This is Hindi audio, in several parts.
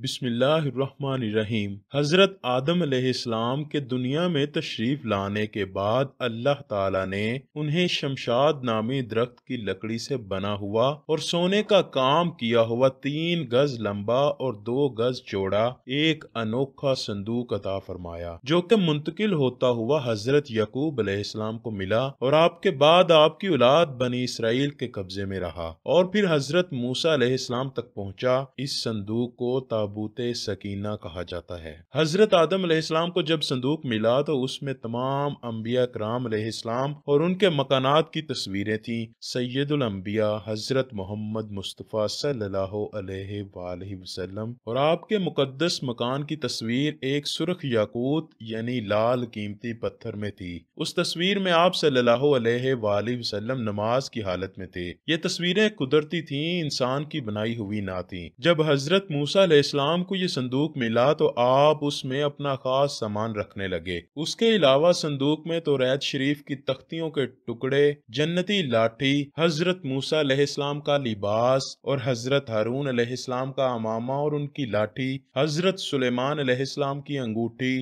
बिसमीम हज़रत आदम अलैहिस्सलाम के दुनिया में तशरीफ़ लाने के बाद अल्लाह ताला ने उन्हें शमशाद नामी दरख्त की लकड़ी से बना हुआ और सोने का काम किया हुआ तीन गज लंबा और दो गज चौड़ा एक अनोखा संदूक अता फरमाया जो कि मुंतकिल होता हुआ हज़रत यकूब अलैहिस्सलाम को मिला और आपके बाद आपकी औलाद बनी इसराइल के कब्जे में रहा और फिर हज़रत मूसा अलैहिस्सलाम तक पहुँचा इस संदूक को ताबूत सकीना कहा जाता है हजरत आदम अलैहिस्सलाम को जब संदूक मिला तो उसमें तमाम अम्बिया कराम अलैहिस्सलाम और उनके मकानात की तस्वीरें थीं सैदुल अम्बिया हजरत मोहम्मद मुस्तफ़ा सल्लल्लाहु अलैहि वसल्लम और आपके मुकद्दस मकान की तस्वीर एक सुरख याकूत यानी लाल कीमती पत्थर में थी उस तस्वीर में आप सल्लल्लाहु अलैहि वसल्लम नमाज की हालत में थे ये तस्वीरें कुदरती थी इंसान की बनाई हुई ना थी जब हजरत मूसा इस्लाम को ये संदूक मिला तो आप उसमें अपना खास सामान रखने लगे उसके अलावा संदूक में तो रैत शरीफ की तख्तियों के टुकड़े जन्नती लाठी हजरत मूसा इस्लाम का लिबास और हजरत हारून अलहलाम का अमामा और उनकी लाठी हजरत सुलेमान अलहलाम की अंगूठी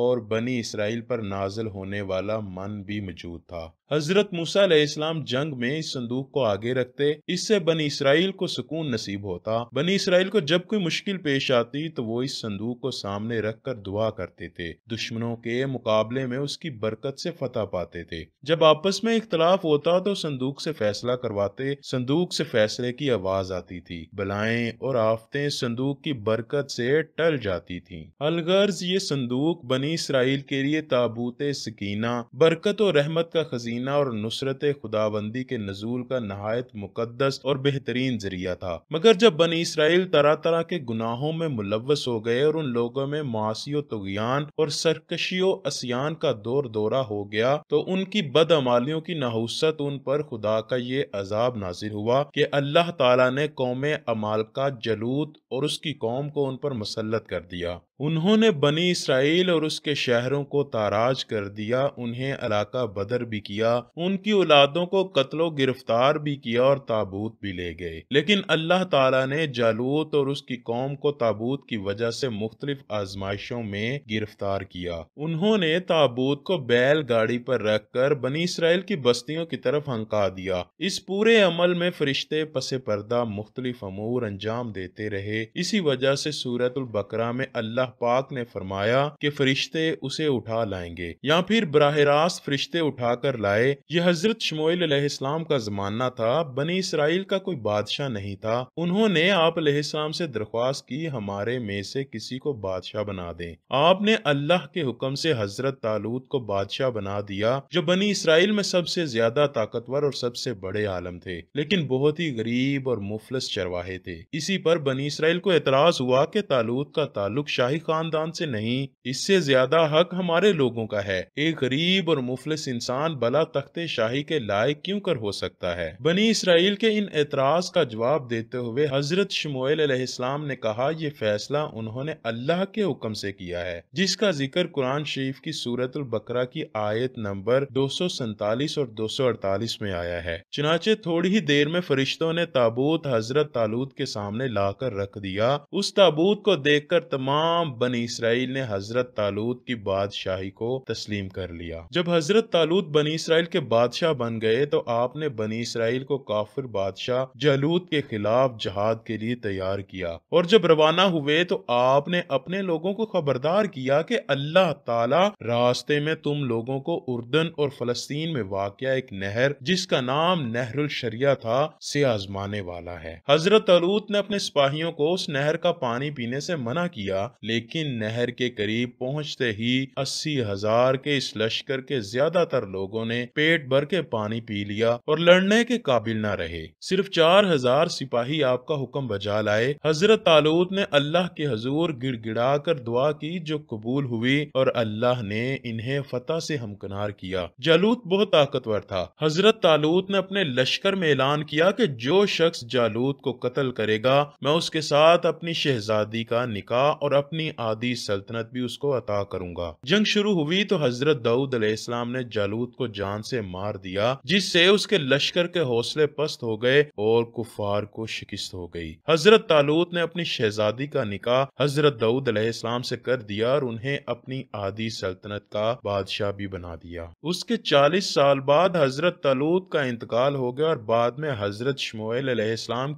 और बनी इसराइल पर नाजल होने वाला मन भी मौजूद था हजरत मूसा जंग में इस संदूक को आगे रखते इससे बनी इसराइल को सुकून नसीब होता बनी इसराइल को जब कोई मुश्किल पेश आती तो वो इस संदूक को सामने रख कर दुआ करते थे दुश्मनों के मुकाबले में उसकी बरकत से फतह पाते थे जब आपस में इख्तलाफ होता तो संदूक से फैसला करवाते संदूक से फैसले की आवाज आती थी बलाएं और आफतें संदूक की बरकत से टल जाती थी अलगर्ज ये संदूक बनी इसराइल के लिए ताबूत सकीना बरकत और रहमत का खजीना और नुसरत खुदाबंदी के नजूल का नहायत मुकदस और बेहतरीन जरिया था मगर जब बनी इसराइल तरह तरह के गुनाहों में मुलवस हो गए और उन लोगों में मासी तुगयान और सरकशियों असियान का दौर दौरा हो गया तो उनकी बदअमालियों की नहुसत उन पर खुदा का ये अजाब नाजिर हुआ कि अल्लाह तला ने कौम अमाल का जलूत और उसकी कौम को उन पर मुसलत कर दिया उन्होंने बनी इसराइल और उसके शहरों को ताराज कर दिया उन्हें अलाका बदर भी किया उनकी औलादों को कत्लो गिरफ्तार भी किया और ताबूत भी ले गए लेकिन अल्लाह ताला ने जालूत और उसकी कौम को ताबूत की वजह से मुख्तलिफ आजमाइशों में गिरफ्तार किया उन्होंने ताबूत को बैल गाड़ी पर रख कर बनी इसराइल की बस्तियों की तरफ हंका दिया इस पूरे अमल में फरिश्ते पसे पर्दा मुख्तलिफ अमूर अंजाम देते रहे इसी वजह से सूरत बकरा में अल्लाह अल्लाह पाक ने फरमाया कि फरिश्ते उसे उठा लाएंगे या फिर बरह रास्त फरिश्ते उठा कर लाए यह हजरत शमोईसलाम का जमाना था बनी इसराइल का कोई बादशाह नहीं था उन्होंने आप अलैहिस्सलाम से दरख्वास्त की हमारे में से किसी को बादशाह बना दे आपने अल्लाह के हुक्म से हजरत तालूत को बादशाह बना दिया जो बनी इसराइल में सबसे ज्यादा ताकतवर और सबसे बड़े आलम थे लेकिन बहुत ही गरीब और मुफलस चरवाहे थे इसी पर बनी इसराइल को एतराज हुआ कि तालूत का ताल्लुक शाही हमारे खानदान से नहीं इससे ज्यादा हक हमारे लोगों का है एक गरीब और मुफलिस इंसान बला तख्ते शाही के लायक क्यों कर हो सकता है बनी इसराइल के इन एतराज का जवाब देते हुए हजरत शमोलम ने कहा यह फैसला उन्होंने अल्लाह के हुक्म से किया है जिसका जिक्र कुरान शरीफ की सूरत बकरा की आयत नंबर दो और दो में आया है चुनाचे थोड़ी ही देर में फरिश्तों ने ताबूत हजरत तालूद के सामने लाकर रख दिया उस ताबूत को देखकर तमाम तमाम बनी इसराइल ने हजरत तालूत की बादशाही को तस्लीम कर लिया जब हजरत तालूत बनी इसराइल के बादशाह बन गए तो आपने बनी इसराइल को काफिर बादशाह जलूत के खिलाफ जहाद के लिए तैयार किया और जब रवाना हुए तो आपने अपने लोगों को खबरदार किया कि अल्लाह ताला रास्ते में तुम लोगों को उर्दन और फलस्तीन में वाक़ एक नहर जिसका नाम नहरुल शरिया था से आजमाने वाला है हजरत तलूत ने अपने सिपाहियों को उस नहर का पानी पीने से मना किया लेकिन लेकिन नहर के करीब पहुंचते ही अस्सी हजार के इस लश्कर के ज्यादातर लोगों ने पेट भर के पानी पी लिया और लड़ने के काबिल न रहे सिर्फ चार हजार सिपाही आपका हुक्म बजा लाए हजरत तालूत ने अल्लाह के हजूर गिड़गिड़ा कर दुआ की जो कबूल हुई और अल्लाह ने इन्हें फतेह से हमकनार किया जालूत बहुत ताकतवर था हजरत तालूत ने अपने लश्कर में ऐलान किया कि जो शख्स जालूत को कत्ल करेगा मैं उसके साथ अपनी शहजादी का निकाह और अपनी अपनी आधी सल्तनत भी उसको अता करूंगा जंग शुरू हुई तो हजरत दाऊद अलैहिस्सलाम ने जालूद को जान से मार दिया जिससे उसके लश्कर के हौसले पस्त हो गए और कुफार को शिकस्त हो गई हजरत तालूत ने अपनी शहजादी का निकाह हजरत दाऊद अलैहिस्सलाम से कर दिया और उन्हें अपनी आधी सल्तनत का बादशाह भी बना दिया उसके चालीस साल बाद हजरत तालूत का इंतकाल हो गया और बाद में हजरत शमोल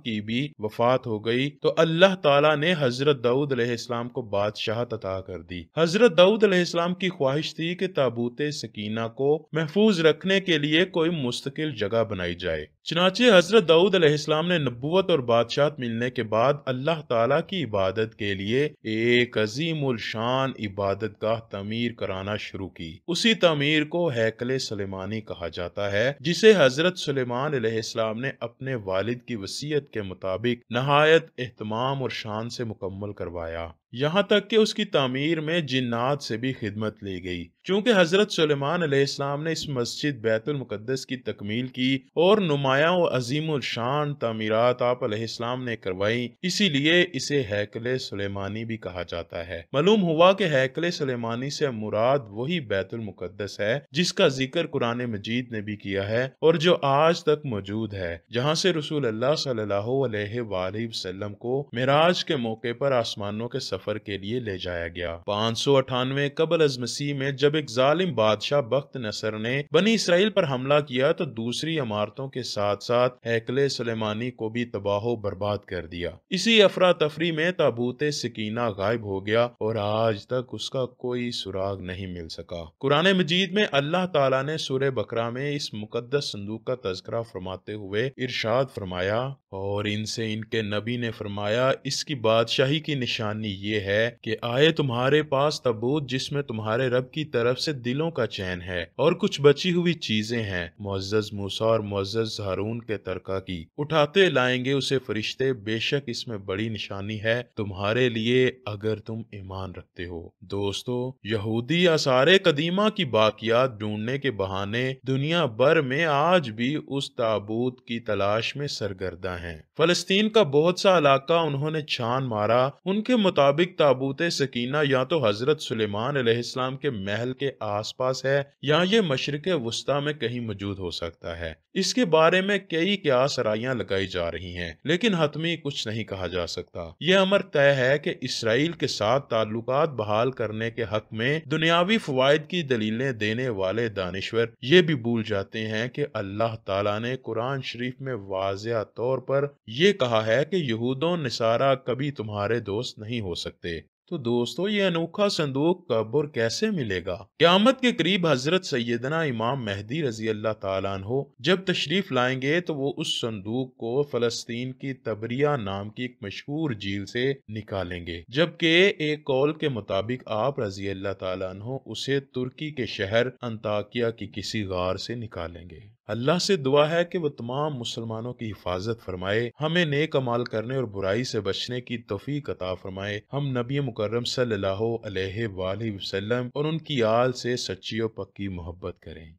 की भी वफात हो गई तो अल्लाह तला ने हजरत दाऊद अलैहिस्सलाम को बादशाहत अता कर दी हजरत दाऊद अलैहिस्सलाम की ख्वाहिश थी कि ताबूत सकीना को महफूज रखने के लिए कोई मुस्तकिल जगह बनाई जाए चनाचे हजरत दाऊद अलैहिस्सलाम ने नबूत और बादशाहत मिलने के बाद अल्लाह ताला की इबादत के लिए एक अजीम शान इबादत गाह तमीर कराना शुरू की उसी तमीर को हैकल सलेमानी कहा जाता है जिसे हजरत सलेमान अलैहिस्सलाम ने अपने वालिद की वसीयत के मुताबिक नहायत एहतमाम और शान से मुकम्मल करवाया यहाँ तक कि उसकी तमीर में जिन्नात से भी खिदमत ले गई चूँकि हजरत सलेमान अलैहिस्सलाम ने इस मस्जिद बैतुल मुकद्दस की तकमील की और नुमाया व अजीम शान तमीरत आप अलैहिस्सलाम ने करवाई इसीलिए इसे हैकल सलेमानी भी कहा जाता है मालूम हुआ कि हैकल सलेमानी से मुराद वही बैतुल मुकद्दस है जिसका जिक्र कुरान मजीद ने भी किया है और जो आज तक मौजूद है जहाँ से रसूल अल्लाह सल्लल्लाहु अलैहि वसल्लम को मराज के मौके पर आसमानों के सफर के लिए ले जाया गया पाँच सौ अठानवे कबल अज मसीह में जब एक जालिम बादशाह बख्त नसर ने बनी इसराइल पर हमला किया तो दूसरी इमारतों के साथ साथ हैकले सलेमानी को भी तबाहो बर्बाद कर दिया इसी अफरा तफरी में ताबूत सकीना गायब हो गया और आज तक उसका कोई सुराग नहीं मिल सका कुरान मजीद में अल्लाह तला ने सुर बकरा में इस मुकदस संदूक का तस्करा फरमाते हुए इरशाद फरमाया और इनसे इनके नबी ने फरमाया इसकी बादशाही की निशानी ये है कि आए तुम्हारे पास तबूत जिसमें तुम्हारे रब की तरफ से दिलों का चैन है और कुछ बची हुई चीजें हैं मोजज मूसा और मोजज हारून के तरका की उठाते लाएंगे उसे फरिश्ते बेशक इसमें बड़ी निशानी है तुम्हारे लिए अगर तुम ईमान रखते हो दोस्तों यहूदी आसारे कदीमा की बाकियात ढूंढने के बहाने दुनिया भर में आज भी उस ताबूत की तलाश में सरगर्दा हैं। फलस्तीन का बहुत सा इलाका उन्होंने छान मारा उनके मुताबिक मुताबिक ताबूत सकीना या तो हज़रत सुलेमान अलैहिस्सलाम के महल के आसपास है या ये मशरक वस्ता में कहीं मौजूद हो सकता है इसके बारे में कई क्या सराइया लगाई जा रही हैं लेकिन हतमी कुछ नहीं कहा जा सकता यह अमर तय है कि इसराइल के साथ ताल्लुक बहाल करने के हक में दुनियावी फवायद की दलीलें देने वाले दानश्वर ये भी भूल जाते हैं कि अल्लाह तला ने कुरान शरीफ में वाजिया तौर पर यह कहा है कि यहूदों नसारा कभी तुम्हारे दोस्त नहीं हो सकते सकते तो दोस्तों ये अनोखा संदूक कब और कैसे मिलेगा क्यामत के करीब हजरत सैदना इमाम मेहदी रजी अल्लाह तहो जब तशरीफ लाएंगे तो वो उस संदूक को फलस्तीन की तबरिया नाम की एक मशहूर झील से निकालेंगे जबकि एक कॉल के मुताबिक आप रजी अल्लाह तहो उसे तुर्की के शहर अंताकिया की किसी गार से निकालेंगे अल्लाह से दुआ है कि वह तमाम मुसलमानों की हिफाजत फरमाए हमें नेक अमाल करने और बुराई से बचने की तोफ़ी कता फरमाए हम नबी मुकर्रम सल्लल्लाहु अलैहि वसल्लम और उनकी आल से सच्ची और पक्की मोहब्बत करें